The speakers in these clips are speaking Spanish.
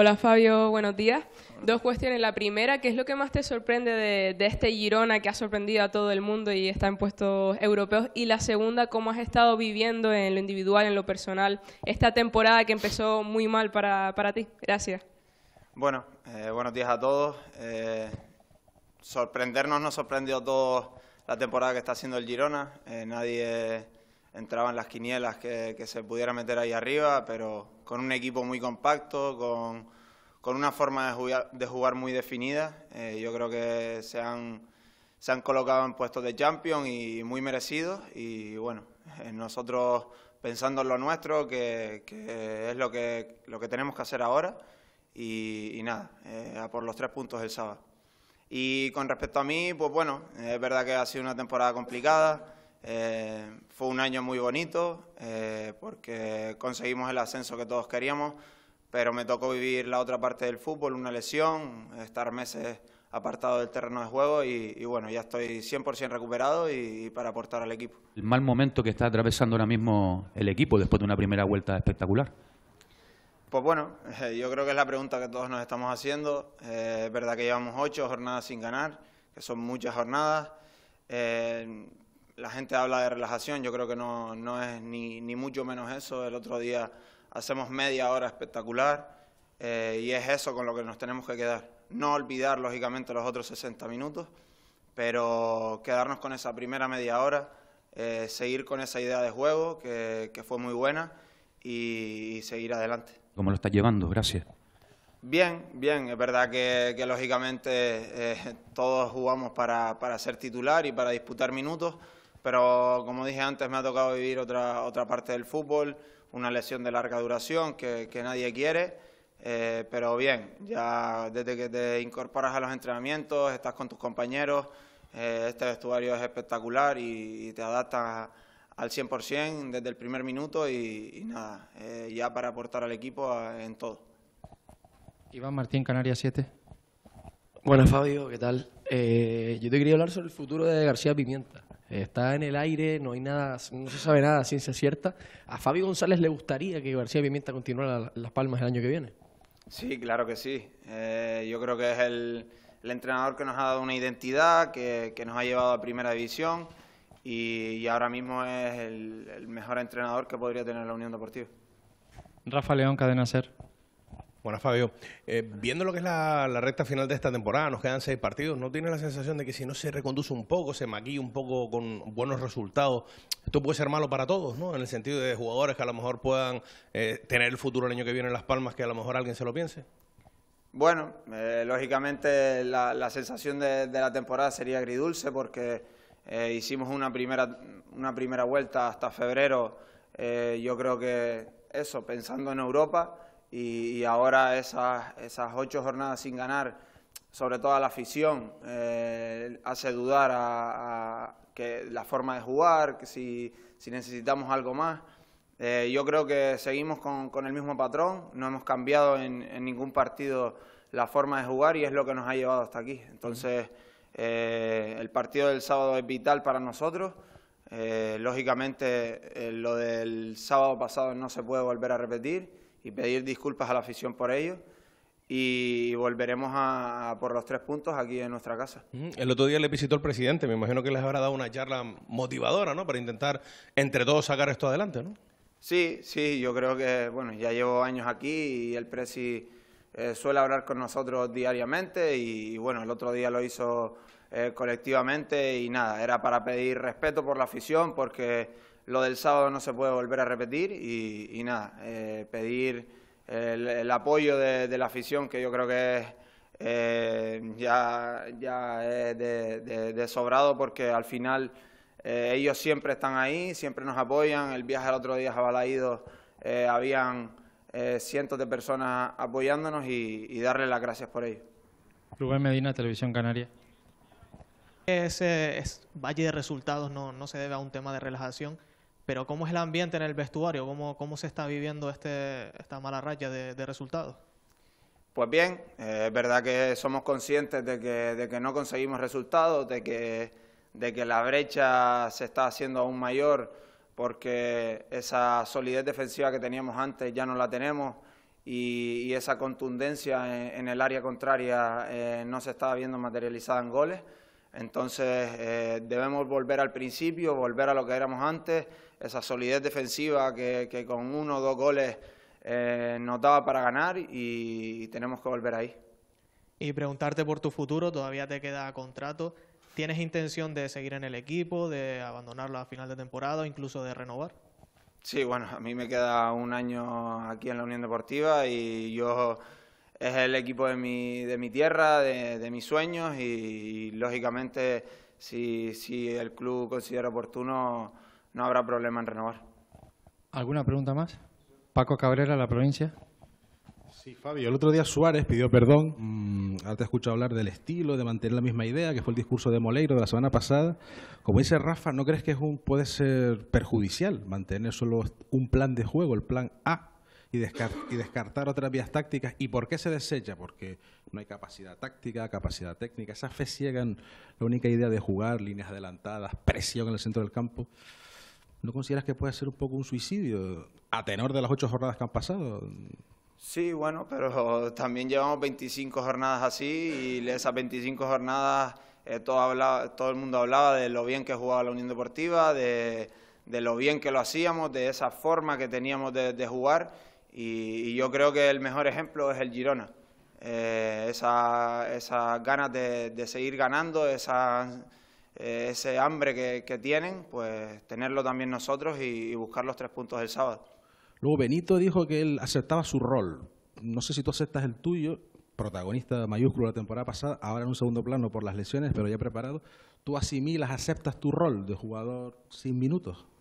Hola Fabio, buenos días. Dos cuestiones. La primera, ¿qué es lo que más te sorprende de, este Girona que ha sorprendido a todo el mundo y está en puestos europeos? Y la segunda, ¿cómo has estado viviendo en lo individual, en lo personal, esta temporada que empezó muy mal para, para ti? Gracias. Bueno, eh, buenos días a todos. Eh, sorprendernos nos sorprendió a todos la temporada que está haciendo el Girona. Eh, nadie entraban las quinielas que, se pudiera meter ahí arriba, pero con un equipo muy compacto, con, con una forma de jugar, muy definida. Eh, yo creo que se han, colocado en puestos de champion y muy merecidos. Y bueno, eh, nosotros pensando en lo nuestro, que, es lo que, lo que tenemos que hacer ahora. Y, nada, eh, a por los tres puntos el sábado. Y con respecto a mí, pues bueno, es verdad que ha sido una temporada complicada. Eh, fue un año muy bonito eh, porque conseguimos el ascenso que todos queríamos, pero me tocó vivir la otra parte del fútbol, una lesión, estar meses apartado del terreno de juego y, bueno, ya estoy 100% recuperado y, para aportar al equipo. El mal momento que está atravesando ahora mismo el equipo después de una primera vuelta espectacular. Pues bueno, eh, yo creo que es la pregunta que todos nos estamos haciendo. es verdad que llevamos ocho jornadas sin ganar, que son muchas jornadas la gente habla de relajación, yo creo que no, es ni, ni, mucho menos eso. El otro día hacemos media hora espectacular eh, y es eso con lo que nos tenemos que quedar. No olvidar, lógicamente, los otros 60 minutos, pero quedarnos con esa primera media hora, eh, seguir con esa idea de juego que, fue muy buena y, seguir adelante. ¿Cómo lo estás llevando? Gracias. Bien, bien, es verdad que, lógicamente eh, todos jugamos para, ser titular y para disputar minutos, pero como dije antes, me ha tocado vivir otra, otra parte del fútbol, una lesión de larga duración que, que nadie quiere, eh, pero bien, ya desde que te incorporas a los entrenamientos, estás con tus compañeros, eh, este vestuario es espectacular y, te adaptas al 100% desde el primer minuto y, nada, eh, ya para aportar al equipo en todo. Iván Martín, Canarias 7. Buenas Fabio, ¿qué tal? yo te quería hablar sobre el futuro de García Pimienta. Está en el aire, no hay nada, no se sabe nada ciencia cierta. ¿A Fabio González le gustaría que García Pimienta continuara Las Palmas el año que viene? Sí, claro que sí. Eh, yo creo que es el, entrenador que nos ha dado una identidad, que, nos ha llevado a primera división y, ahora mismo es el, el, mejor entrenador que podría tener la Unión Deportiva. Rafa León, Cadena Ser. Bueno, Fabio, eh, viendo lo que es la, recta final de esta temporada, nos quedan seis partidos, ¿no tiene la sensación de que si no se reconduce un poco, se maquilla un poco con buenos resultados, esto puede ser malo para todos, ¿no? En el sentido de jugadores que a lo mejor puedan eh, tener el futuro el año que viene en Las Palmas, que a lo mejor alguien se lo piense. Bueno, eh, lógicamente la, sensación de, la temporada sería agridulce porque hicimos una primera, una primera vuelta hasta febrero, yo creo que eso, pensando en Europa y, ahora esas, esas ocho jornadas sin ganar, sobre todo a la afición, eh, hace dudar a, que la forma de jugar, que si, si necesitamos algo más. Eh, yo creo que seguimos con, con, el mismo patrón, no hemos cambiado en, ningún partido la forma de jugar y es lo que nos ha llevado hasta aquí. Entonces, eh, el partido del sábado es vital para nosotros. lógicamente, lo del sábado pasado no se puede volver a repetir y pedir disculpas a la afición por ello y volveremos a, por los tres puntos aquí en nuestra casa. El otro día le visitó el presidente, me imagino que les habrá dado una charla motivadora, ¿no? Para intentar entre todos sacar esto adelante, ¿no? Sí, sí, yo creo que, bueno, ya llevo años aquí y el presi eh, suele hablar con nosotros diariamente y, bueno, el otro día lo hizo eh, colectivamente y nada, era para pedir respeto por la afición porque lo del sábado no se puede volver a repetir y, nada, eh, pedir el, apoyo de, la afición, que yo creo que es, eh, ya, ya de, sobrado, porque al final eh, ellos siempre están ahí, siempre nos apoyan. El viaje al otro día a Balaídos habían... cientos de personas apoyándonos y, y darle las gracias por ello. Rubén Medina, Televisión Canaria. Ese valle de resultados no, no se debe a un tema de relajación, pero ¿cómo es el ambiente en el vestuario? ¿Cómo, cómo se está viviendo este, esta mala raya de, resultados? Pues bien, eh, es verdad que somos conscientes de que, de que no conseguimos resultados, de que, de que la brecha se está haciendo aún mayor porque esa solidez defensiva que teníamos antes ya no la tenemos y, esa contundencia en, el área contraria eh, no se estaba viendo materializada en goles. Entonces eh, debemos volver al principio, volver a lo que éramos antes esa solidez defensiva que, con uno o dos goles eh, daba para ganar y, tenemos que volver ahí. Y preguntarte por tu futuro, todavía te queda contrato. ¿Tienes intención de seguir en el equipo, de abandonarlo a final de temporada, o incluso de renovar? Sí, bueno, a mí me queda un año aquí en la Unión Deportiva y yo es el equipo de mi, de mi tierra, de, mis sueños y, lógicamente si el club considera oportuno no habrá problema en renovar. ¿Alguna pregunta más? Paco Cabrera, la provincia. Sí, Fabio, el otro día Suárez pidió perdón. Mm, te he escuchado hablar del estilo, de mantener la misma idea, que fue el discurso de Moleiro de la semana pasada. Como dice Rafa, ¿no crees que es puede ser perjudicial mantener solo un plan de juego, el plan A, y, y descartar otras vías tácticas? ¿Y por qué se desecha? Porque no hay capacidad táctica, capacidad técnica. Esa fe ciega en la única idea de jugar, líneas adelantadas, presión en el centro del campo. ¿No consideras que puede ser un poco un suicidio a tenor de las ocho jornadas que han pasado? Sí, bueno, pero también llevamos 25 jornadas así y esas 25 jornadas eh, todo, todo el mundo hablaba de lo bien que jugaba la Unión Deportiva, de, lo bien que lo hacíamos, de esa forma que teníamos de, jugar y, yo creo que el mejor ejemplo es el Girona. Eh, esas esa ganas de, de seguir ganando, esas ese hambre que, tienen, pues tenerlo también nosotros y, buscar los tres puntos del sábado. Luego Benito dijo que él aceptaba su rol. No sé si tú aceptas el tuyo, protagonista mayúsculo la temporada pasada, ahora en un segundo plano por las lesiones, pero ya preparado. ¿Tú asimilas, aceptas tu rol de jugador sin minutos?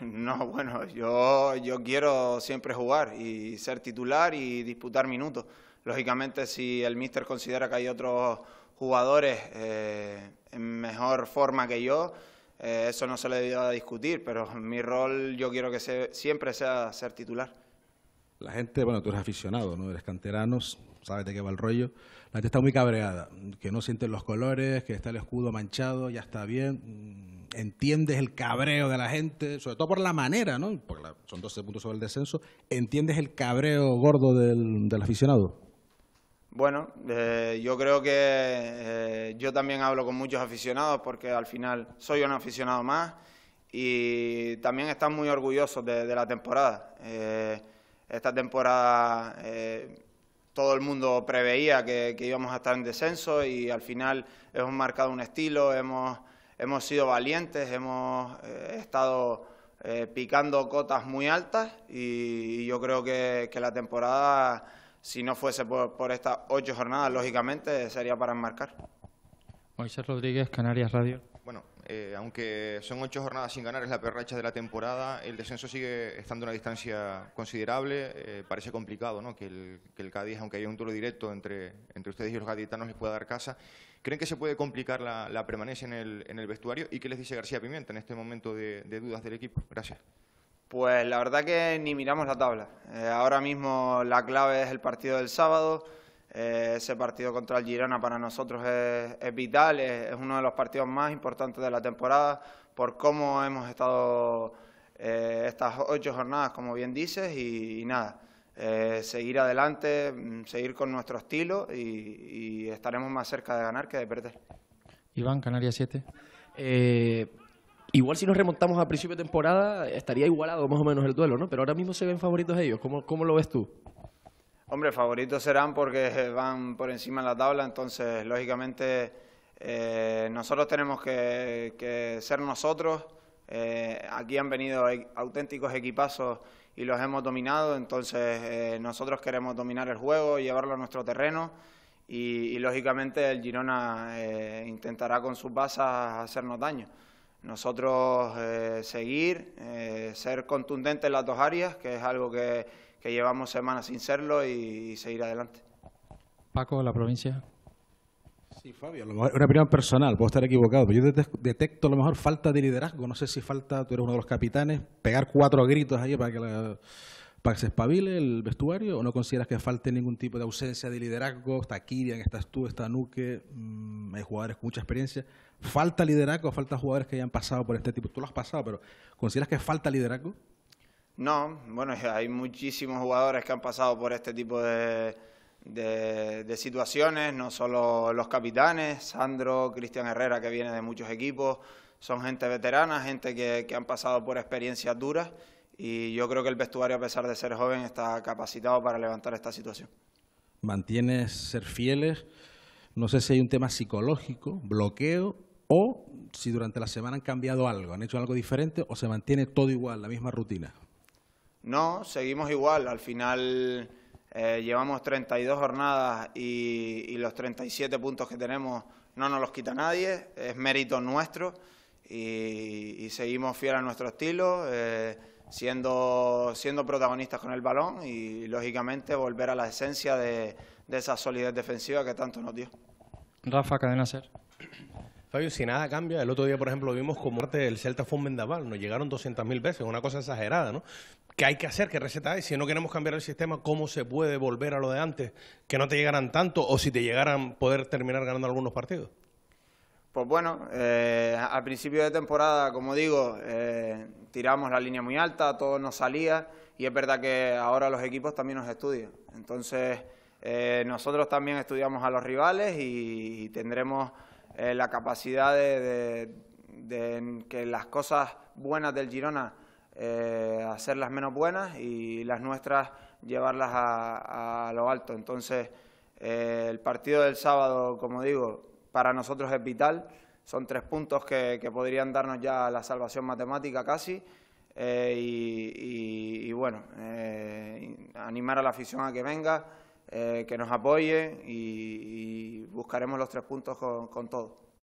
No, bueno, yo, yo quiero siempre jugar y ser titular y disputar minutos. Lógicamente, si el míster considera que hay otros jugadores eh, en mejor forma que yo, eh, eso no se le debe discutir, pero mi rol yo quiero que siempre sea ser titular. La gente, bueno, tú eres aficionado, ¿no? Eres canterano, sabes de qué va el rollo. La gente está muy cabreada, que no sienten los colores, que está el escudo manchado, ya está bien. Mm, entiendes el cabreo de la gente, sobre todo por la manera, ¿no? Porque son 12 puntos sobre el descenso. ¿Entiendes el cabreo gordo del aficionado? Bueno, eh, yo creo que eh, yo también hablo con muchos aficionados porque al final soy un aficionado más y también están muy orgullosos de, la temporada. Eh, esta temporada todo el mundo preveía que, íbamos a estar en descenso y al final hemos marcado un estilo, hemos, hemos sido valientes, hemos estado picando cotas muy altas y, yo creo que la temporada si no fuese por, estas ocho jornadas, lógicamente sería para enmarcar. Moisés Rodríguez, Canarias Radio. Bueno, eh, aunque son ocho jornadas sin ganar, es la peor racha de la temporada, el descenso sigue estando a una distancia considerable. Eh, parece complicado ¿no? que, el, Cádiz, aunque haya un duelo directo entre, ustedes y los gaditanos, les pueda dar casa. ¿Creen que se puede complicar la, permanencia en el, en el vestuario? ¿Y qué les dice García Pimienta en este momento de dudas del equipo? Gracias. Pues la verdad que ni miramos la tabla. Eh, ahora mismo la clave es el partido del sábado. Eh, ese partido contra el Girona para nosotros es, vital, es, uno de los partidos más importantes de la temporada por cómo hemos estado eh, estas ocho jornadas, como bien dices, y, nada. seguir adelante, mm, seguir con nuestro estilo y, estaremos más cerca de ganar que de perder. Iván, Canarias 7. Igual si nos remontamos a principio de temporada, estaría igualado más o menos el duelo, ¿no? Pero ahora mismo se ven favoritos ellos. ¿Cómo, lo ves tú? Hombre, favoritos serán porque van por encima de la tabla, entonces, lógicamente, eh, nosotros tenemos que, ser nosotros. Eh, aquí han venido e, auténticos equipazos y los hemos dominado, entonces eh, nosotros queremos dominar el juego, llevarlo a nuestro terreno y, lógicamente el Girona intentará con sus bases hacernos daño nosotros eh, seguir, eh, ser contundentes en las dos áreas, que es algo que, llevamos semanas sin serlo y, seguir adelante. Paco, la provincia. Sí, Fabio, una opinión personal, puedo estar equivocado, pero yo detecto a lo mejor falta de liderazgo, no sé si falta, tú eres uno de los capitanes, pegar cuatro gritos ahí para que la para que se el vestuario o no consideras que falte ningún tipo de ausencia de liderazgo? Está Kirian, estás tú, está Nuque, mm, hay jugadores con mucha experiencia. ¿Falta liderazgo? ¿Falta jugadores que hayan pasado por este tipo? Tú lo has pasado, pero ¿consideras que falta liderazgo? No, bueno, hay muchísimos jugadores que han pasado por este tipo de, de, situaciones, no solo los capitanes, Sandro, Cristian Herrera, que viene de muchos equipos, son gente veterana, gente que, que han pasado por experiencias duras y yo creo que el vestuario, a pesar de ser joven, está capacitado para levantar esta situación. Mantienes ser fieles, no sé si hay un tema psicológico, bloqueo, o si durante la semana han cambiado algo, han hecho algo diferente, o se mantiene todo igual, la misma rutina. No, seguimos igual, al final... Eh, llevamos 32 jornadas y, los 37 puntos que tenemos no nos los quita nadie, es mérito nuestro y, seguimos fiel a nuestro estilo. Eh, siendo, siendo protagonistas con el balón y, lógicamente, volver a la esencia de, esa solidez defensiva que tanto nos dio. Rafa Cadena nacer Fabio, si nada cambia, el otro día, por ejemplo, vimos como el Celta fue un vendaval, nos llegaron 200.000 veces, una cosa exagerada, ¿no? ¿Qué hay que hacer? ¿Qué receta hay? Si no queremos cambiar el sistema, ¿cómo se puede volver a lo de antes? Que no te llegaran tanto o si te llegaran poder terminar ganando algunos partidos. Pues bueno, eh, al principio de temporada, como digo, eh, tiramos la línea muy alta, todo nos salía y es verdad que ahora los equipos también nos estudian. Entonces, eh, nosotros también estudiamos a los rivales y, tendremos la capacidad de, que las cosas buenas del Girona hacerlas menos buenas y las nuestras llevarlas a lo alto. Entonces, el partido del sábado, como digo, para nosotros es vital. Son tres puntos que, podrían darnos ya la salvación matemática casi. Eh, y, bueno, eh, animar a la afición a que venga, eh, que nos apoye y, buscaremos los tres puntos con todo.